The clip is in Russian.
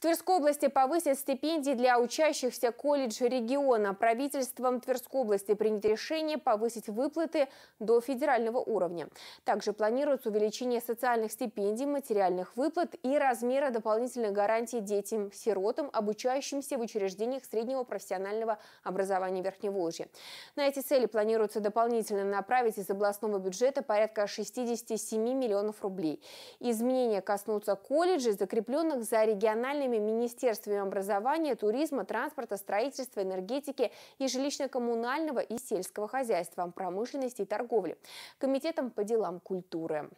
В Тверской области повысят стипендии для учащихся колледжа региона. Правительством Тверской области принято решение повысить выплаты до федерального уровня. Также планируется увеличение социальных стипендий, материальных выплат и размера дополнительных гарантий детям-сиротам, обучающимся в учреждениях среднего профессионального образования Верхневолжья. На эти цели планируется дополнительно направить из областного бюджета порядка 67 миллионов рублей. Изменения коснутся колледжей, закрепленных за региональными осуществляемый Министерствами образования, туризма, транспорта, строительства, энергетики и жилищно-коммунального и сельского хозяйства, промышленности и торговли, Комитетом по делам культуры.